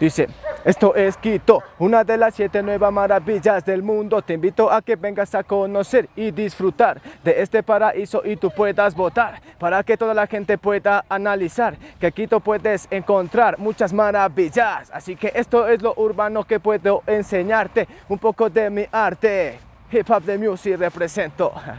Dice, esto es Quito, una de las siete nuevas maravillas del mundo. Te invito a que vengas a conocer y disfrutar de este paraíso y tú puedas votar para que toda la gente pueda analizar que Quito puedes encontrar muchas maravillas. Así que esto es lo urbano que puedo enseñarte, un poco de mi arte. Hip Hop de Music represento.